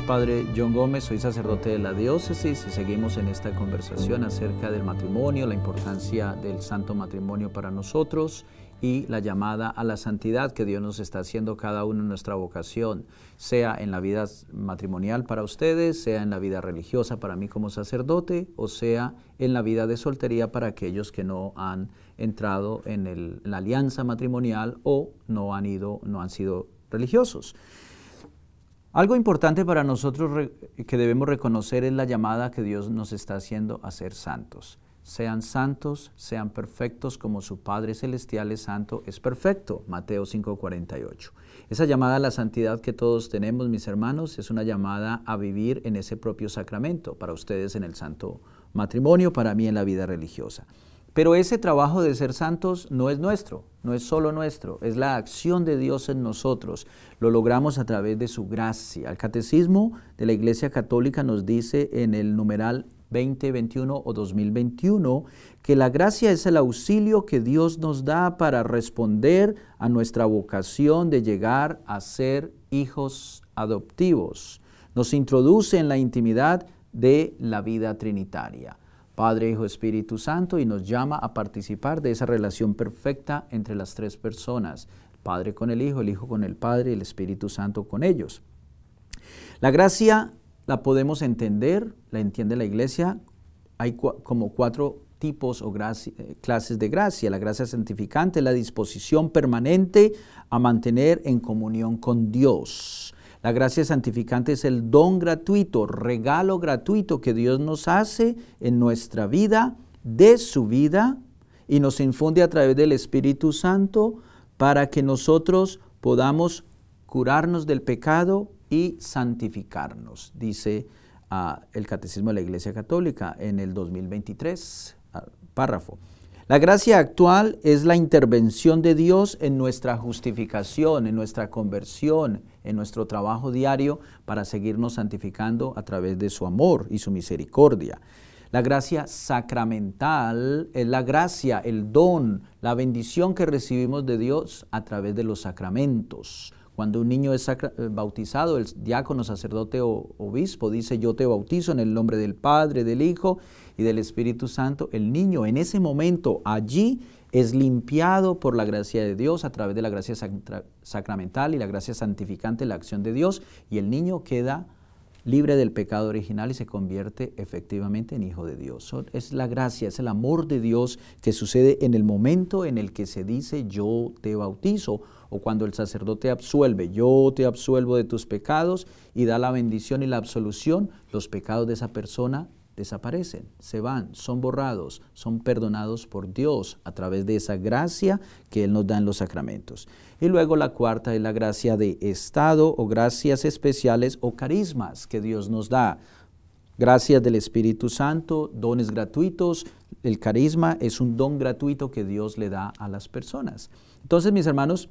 Padre John Gómez, soy sacerdote de la diócesis y seguimos en esta conversación acerca del matrimonio, la importancia del santo matrimonio para nosotros y la llamada a la santidad que Dios nos está haciendo cada uno en nuestra vocación, sea en la vida matrimonial para ustedes, sea en la vida religiosa para mí como sacerdote, o sea en la vida de soltería para aquellos que no han entrado en, la alianza matrimonial o no han ido, no han sido religiosos. Algo importante para nosotros que debemos reconocer es la llamada que Dios nos está haciendo a ser santos. Sean santos, sean perfectos como su Padre Celestial es santo, es perfecto. Mateo 5:48. Esa llamada a la santidad que todos tenemos, mis hermanos, es una llamada a vivir en ese propio sacramento, para ustedes en el santo matrimonio, para mí en la vida religiosa. Pero ese trabajo de ser santos no es nuestro, no es solo nuestro, es la acción de Dios en nosotros. Lo logramos a través de su gracia. El catecismo de la Iglesia Católica nos dice en el numeral 2021 o 2021 que la gracia es el auxilio que Dios nos da para responder a nuestra vocación de llegar a ser hijos adoptivos. Nos introduce en la intimidad de la vida trinitaria. Padre, Hijo, Espíritu Santo, y nos llama a participar de esa relación perfecta entre las tres personas, el Padre con el Hijo, el Hijo con el Padre y el Espíritu Santo con ellos. La gracia la podemos entender, la entiende la iglesia, hay como cuatro tipos o eh, clases de gracia. La gracia santificante, la disposición permanente a mantener en comunión con Dios. La gracia santificante es el don gratuito, regalo gratuito que Dios nos hace en nuestra vida, de su vida, y nos infunde a través del Espíritu Santo para que nosotros podamos curarnos del pecado y santificarnos, dice ah, el Catecismo de la Iglesia Católica en el 2023, ah, párrafo. La gracia actual es la intervención de Dios en nuestra justificación, en nuestra conversión, en nuestro trabajo diario para seguirnos santificando a través de su amor y su misericordia. La gracia sacramental es la gracia, el don, la bendición que recibimos de Dios a través de los sacramentos. Cuando un niño es eh, bautizado, el diácono, sacerdote o obispo dice, yo te bautizo en el nombre del Padre, del Hijo y del Espíritu Santo. El niño en ese momento allí es limpiado por la gracia de Dios a través de la gracia sacramental y la gracia santificante, la acción de Dios, y el niño queda libre del pecado original y se convierte efectivamente en hijo de Dios. Es la gracia, es el amor de Dios que sucede en el momento en el que se dice yo te bautizo o cuando el sacerdote absuelve, yo te absuelvo de tus pecados y da la bendición y la absolución, los pecados de esa persona desaparecen, se van, son borrados, son perdonados por Dios a través de esa gracia que Él nos da en los sacramentos. Y luego la cuarta es la gracia de estado o gracias especiales o carismas que Dios nos da. Gracias del Espíritu Santo, dones gratuitos. El carisma es un don gratuito que Dios le da a las personas. Entonces, mis hermanos,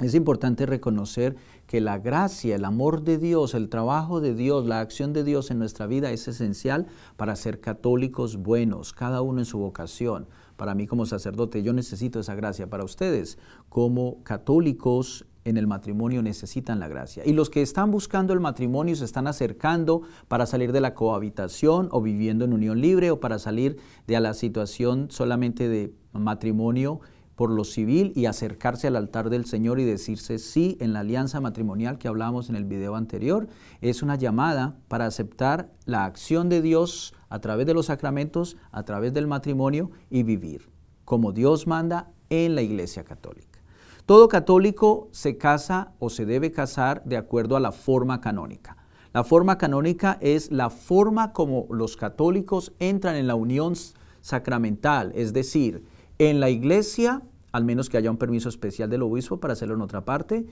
es importante reconocer que la gracia, el amor de Dios, el trabajo de Dios, la acción de Dios en nuestra vida es esencial para ser católicos buenos, cada uno en su vocación. Para mí como sacerdote yo necesito esa gracia. Para ustedes como católicos en el matrimonio necesitan la gracia. Y los que están buscando el matrimonio se están acercando para salir de la cohabitación o viviendo en unión libre o para salir de la situación solamente de matrimonio por lo civil y acercarse al altar del Señor y decirse sí en la alianza matrimonial que hablamos en el video anterior. Es una llamada para aceptar la acción de Dios a través de los sacramentos, a través del matrimonio y vivir como Dios manda en la Iglesia Católica. Todo católico se casa o se debe casar de acuerdo a la forma canónica. La forma canónica es la forma como los católicos entran en la unión sacramental, es decir, en la iglesia al menos que haya un permiso especial del obispo para hacerlo en otra parte,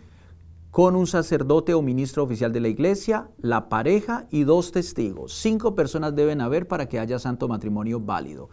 con un sacerdote o ministro oficial de la iglesia, la pareja y dos testigos. Cinco personas deben haber para que haya santo matrimonio válido.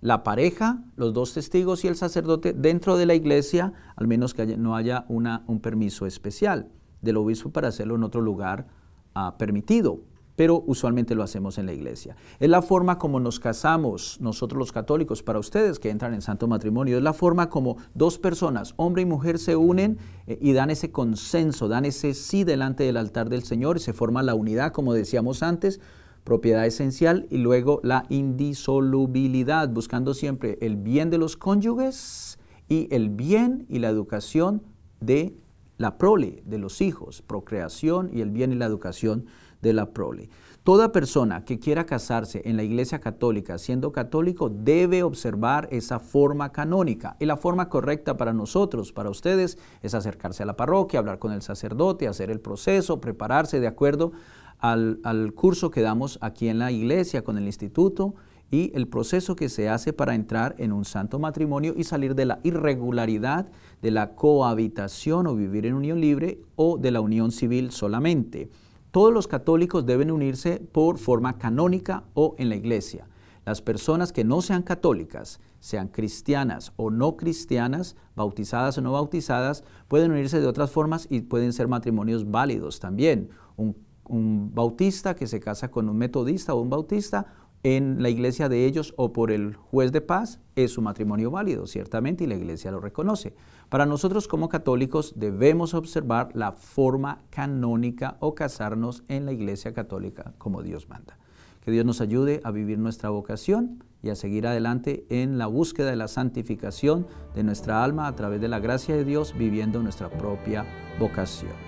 La pareja, los dos testigos y el sacerdote dentro de la iglesia, al menos que no haya un permiso especial del obispo para hacerlo en otro lugar ah, permitido pero usualmente lo hacemos en la iglesia. Es la forma como nos casamos nosotros los católicos, para ustedes que entran en santo matrimonio, es la forma como dos personas, hombre y mujer, se unen eh, y dan ese consenso, dan ese sí delante del altar del Señor y se forma la unidad, como decíamos antes, propiedad esencial y luego la indisolubilidad, buscando siempre el bien de los cónyuges y el bien y la educación de la prole de los hijos, procreación y el bien y la educación de la prole. Toda persona que quiera casarse en la Iglesia Católica siendo católico debe observar esa forma canónica. Y la forma correcta para nosotros, para ustedes, es acercarse a la parroquia, hablar con el sacerdote, hacer el proceso, prepararse de acuerdo al, al curso que damos aquí en la iglesia con el instituto y el proceso que se hace para entrar en un santo matrimonio y salir de la irregularidad de la cohabitación o vivir en unión libre o de la unión civil solamente. Todos los católicos deben unirse por forma canónica o en la iglesia. Las personas que no sean católicas, sean cristianas o no cristianas, bautizadas o no bautizadas, pueden unirse de otras formas y pueden ser matrimonios válidos también. Un, bautista que se casa con un metodista o un bautista en la iglesia de ellos o por el juez de paz, es un matrimonio válido, ciertamente, y la iglesia lo reconoce. Para nosotros como católicos debemos observar la forma canónica o casarnos en la iglesia católica como Dios manda. Que Dios nos ayude a vivir nuestra vocación y a seguir adelante en la búsqueda de la santificación de nuestra alma a través de la gracia de Dios, viviendo nuestra propia vocación.